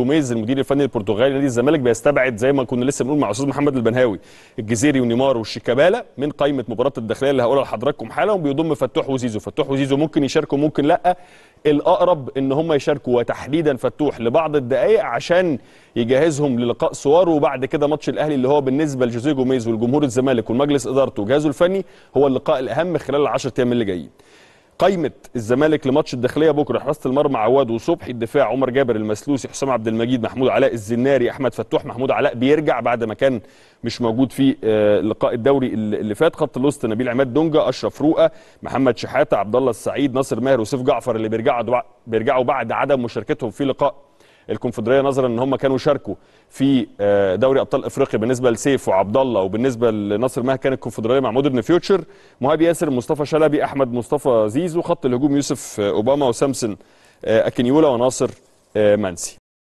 جوميز المدير الفني البرتغالي لنادي الزمالك بيستبعد زي ما كنا لسه بنقول مع استاذ محمد البنهاوي الجزيري ونيمار والشيكابالا من قائمه مباراه الداخليه اللي هقولها لحضراتكم حالا وبيضم فتوح وزيزو فتوح وزيزو ممكن يشاركوا ممكن لا الاقرب ان هم يشاركوا وتحديدا فتوح لبعض الدقائق عشان يجهزهم للقاء سوار وبعد كده ماتش الاهلي اللي هو بالنسبه لجوزيه جوميز والجمهور الزمالك ومجلس ادارته وجهازه الفني هو اللقاء الاهم خلال ال 10 ايام اللي جايين قايمه الزمالك لماتش الداخليه بكره حراسه المرمى عواد وصبحي الدفاع عمر جابر المسلوسي حسام عبد المجيد محمود علاء الزناري احمد فتوح محمود علاء بيرجع بعد ما كان مش موجود في آه، لقاء الدوري اللي فات خط الوسط نبيل عماد دونجا اشرف روقه محمد شحاته عبد الله السعيد ناصر ماهر وسيف جعفر اللي بيرجعوا بيرجعوا بعد عدم مشاركتهم في لقاء الكونفدراليه نظرا ان هم كانوا شاركوا في آه، دوري ابطال افريقيا بالنسبه لسيف وعبد الله وبالنسبه لنصر مها كانت الكونفدراليه مع مودرن فيوتشر مهاب ياسر مصطفى شلبي احمد مصطفى زيزو خط الهجوم يوسف آه، اوباما وسامسون آه، اكنيولا وناصر منسي